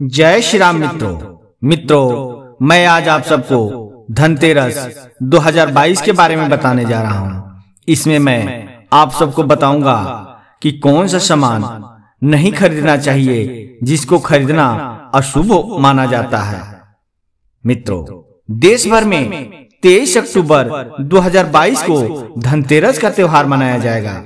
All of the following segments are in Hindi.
जय श्री राम मित्रों मित्रों मैं आज आप सबको धनतेरस 2022 के बारे में बताने जा रहा हूँ इसमें मैं आप सबको बताऊंगा कि कौन सा सामान नहीं खरीदना चाहिए जिसको खरीदना अशुभ माना जाता है मित्रों देश भर में तेईस अक्टूबर 2022 को धनतेरस का त्योहार मनाया जाएगा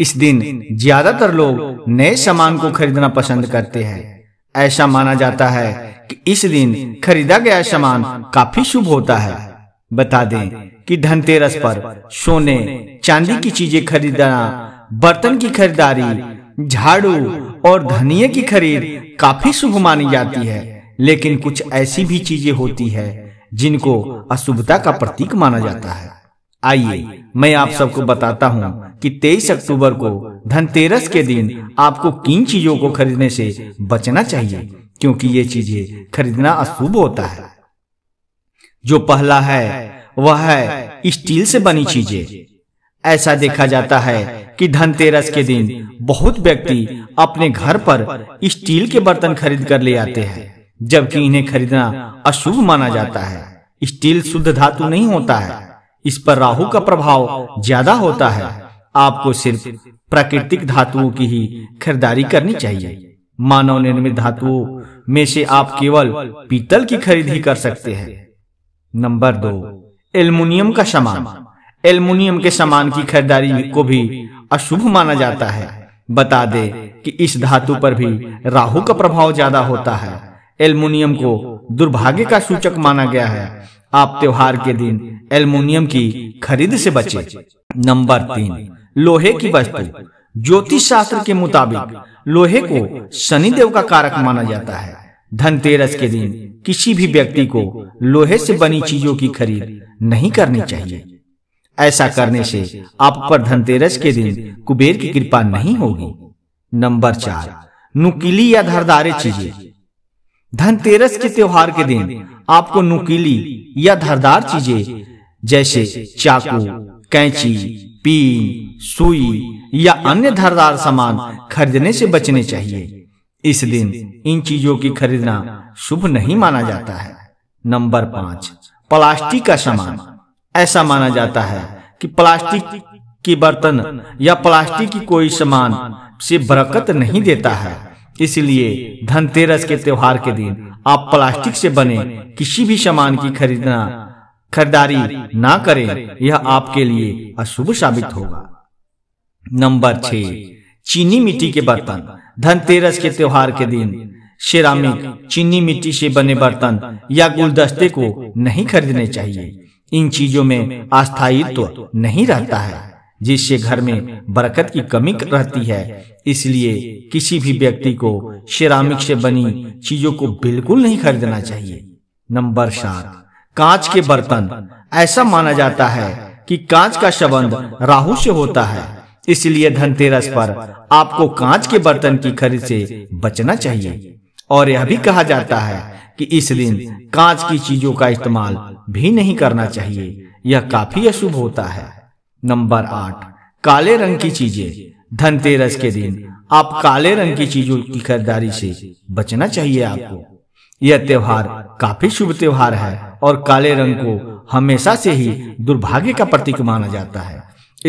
इस दिन ज्यादातर लोग नए सामान को खरीदना पसंद करते हैं ऐसा माना जाता है कि इस दिन खरीदा गया सामान काफी शुभ होता है बता दें कि धनतेरस पर सोने चांदी की चीजें खरीदना बर्तन की खरीदारी झाड़ू और धनिया की खरीद काफी शुभ मानी जाती है लेकिन कुछ ऐसी भी चीजें होती है जिनको अशुभता का प्रतीक माना जाता है आइए मैं आप सबको बताता हूँ कि 23 अक्टूबर को धनतेरस के दिन आपको किन चीजों को खरीदने से बचना चाहिए क्योंकि ये चीजें खरीदना अशुभ होता है जो पहला है वह है स्टील से बनी चीजें ऐसा देखा जाता है कि धनतेरस के दिन बहुत व्यक्ति अपने घर पर स्टील के बर्तन खरीद कर ले आते हैं जबकि इन्हें खरीदना अशुभ माना जाता है स्टील शुद्ध धातु नहीं होता है इस पर राहु का प्रभाव ज्यादा होता है आपको सिर्फ प्राकृतिक धातुओं की ही खरीदारी करनी चाहिए मानव निर्मित धातुओं में से आप केवल पीतल की खरीद ही कर सकते हैं नंबर दो एल्युमिनियम का सामान एल्युमिनियम के सामान की खरीदारी को भी अशुभ माना जाता है बता दे कि इस धातु पर भी राहु का प्रभाव ज्यादा होता है एल्युमिनियम को दुर्भाग्य का सूचक माना गया है आप त्योहार के दिन एल्युमिनियम की खरीद से बचे नंबर तीन लोहे की वस्तु ज्योतिष शास्त्र के मुताबिक लोहे को शनि देव का कारक माना जाता है धनतेरस के दिन किसी भी व्यक्ति को लोहे से बनी चीजों की खरीद नहीं करनी चाहिए ऐसा करने से आप पर धनतेरस के दिन कुबेर की कृपा नहीं होगी नंबर चार नुकीली या धरदारे चीजें धनतेरस के त्योहार के दिन आपको नुकीली या धारदार चीजें जैसे चाकू कैंची पीन सुई या अन्य धारदार सामान खरीदने से बचने चाहिए इस दिन इन चीजों की खरीदना शुभ नहीं माना जाता है नंबर पांच प्लास्टिक का सामान ऐसा माना जाता है कि प्लास्टिक के बर्तन या प्लास्टिक की कोई सामान से बरकत नहीं देता है इसलिए धनतेरस के त्योहार के दिन आप प्लास्टिक से बने किसी भी सामान की खरीदना खरीदारी ना करें यह आपके लिए अशुभ साबित होगा नंबर छ चीनी मिट्टी के बर्तन धनतेरस के त्योहार के दिन शेरामिक चीनी मिट्टी से बने बर्तन या गुलदस्ते को नहीं खरीदने चाहिए इन चीजों में अस्थायित्व नहीं रहता है जिससे घर में बरकत की कमी रहती है इसलिए किसी भी व्यक्ति को शेरामिक से बनी चीजों को बिल्कुल नहीं खरीदना चाहिए नंबर सात कांच के बर्तन ऐसा माना जाता है कि कांच का संबंध राहु से होता है इसलिए धनतेरस पर आपको कांच के बर्तन की खरीद से बचना चाहिए और यह भी कहा जाता है कि इस दिन कांच की चीजों का इस्तेमाल भी नहीं करना चाहिए यह काफी अशुभ होता है नंबर आठ काले रंग की चीजें धनतेरस के दिन आप काले रंग की चीजों की खरीदारी से बचना चाहिए आपको यह त्योहार काफी शुभ त्योहार है और काले रंग को हमेशा से ही दुर्भाग्य का प्रतीक माना जाता है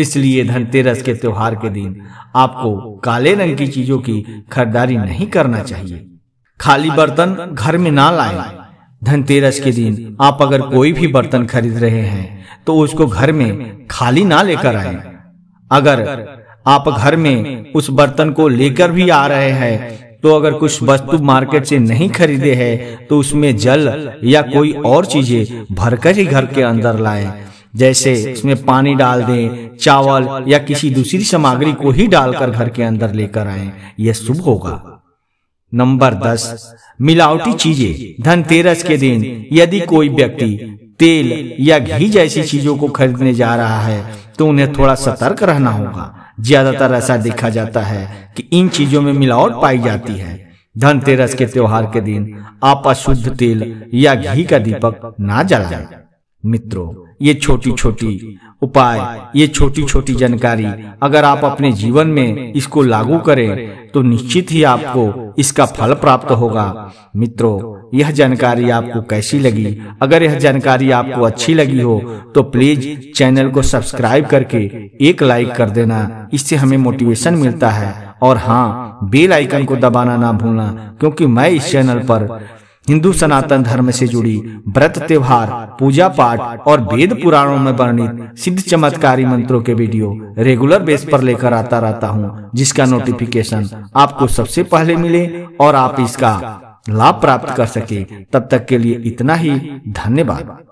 इसलिए धनतेरस के त्योहार के दिन आपको काले रंग की चीजों की खरीदारी नहीं करना चाहिए खाली बर्तन घर में ना लाए धनतेरस के दिन आप अगर कोई भी बर्तन खरीद रहे हैं तो उसको घर में खाली ना लेकर आए अगर आप घर में उस बर्तन को लेकर भी आ रहे हैं तो अगर कुछ वस्तु मार्केट से नहीं खरीदे हैं तो उसमें जल या कोई और चीजें भरकर ही घर के अंदर लाए जैसे उसमें पानी डाल दें चावल या किसी दूसरी सामग्री को ही डालकर घर के अंदर लेकर आए यह शुभ होगा नंबर दस मिलावटी चीजें धनतेरस के दिन यदि कोई व्यक्ति तेल या घी जैसी चीजों को खरीदने जा रहा है तो उन्हें तो थोड़ा सतर्क रहना होगा ज्यादातर ऐसा देखा जाता है कि इन चीजों में मिलावट पाई जाती है धनतेरस के त्योहार के दिन आप अशुद्ध तेल या घी का दीपक ना जलाएं। मित्रों ये छोटी छोटी उपाय ये छोटी छोटी जानकारी अगर आप अपने जीवन में इसको लागू करें तो निश्चित ही आपको इसका फल प्राप्त होगा मित्रों यह जानकारी आपको कैसी लगी अगर यह जानकारी आपको अच्छी लगी हो तो प्लीज चैनल को सब्सक्राइब करके एक लाइक कर देना इससे हमें मोटिवेशन मिलता है और हाँ बेल आइकन को दबाना ना भूलना क्योंकि मैं इस चैनल पर हिंदू सनातन धर्म से जुड़ी व्रत त्योहार पूजा पाठ और वेद पुराणों में वर्णित सिद्ध चमत्कारी मंत्रों के वीडियो रेगुलर बेस पर लेकर आता रहता हूँ जिसका नोटिफिकेशन आपको सबसे पहले मिले और आप इसका लाभ प्राप्त कर सके तब तक के लिए इतना ही धन्यवाद